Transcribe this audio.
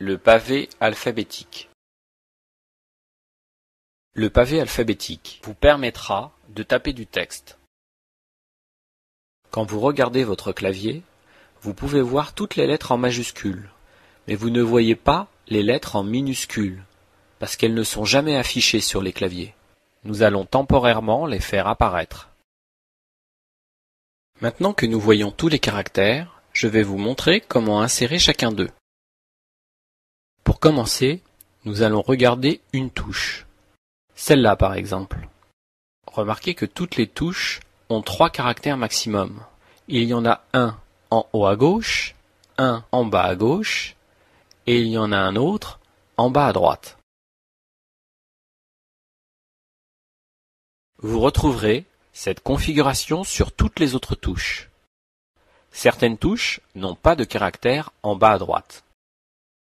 Le pavé alphabétique Le pavé alphabétique vous permettra de taper du texte. Quand vous regardez votre clavier, vous pouvez voir toutes les lettres en majuscules, mais vous ne voyez pas les lettres en minuscules, parce qu'elles ne sont jamais affichées sur les claviers. Nous allons temporairement les faire apparaître. Maintenant que nous voyons tous les caractères, je vais vous montrer comment insérer chacun d'eux. Pour commencer, nous allons regarder une touche, celle-là par exemple. Remarquez que toutes les touches ont trois caractères maximum. Il y en a un en haut à gauche, un en bas à gauche, et il y en a un autre en bas à droite. Vous retrouverez cette configuration sur toutes les autres touches. Certaines touches n'ont pas de caractère en bas à droite.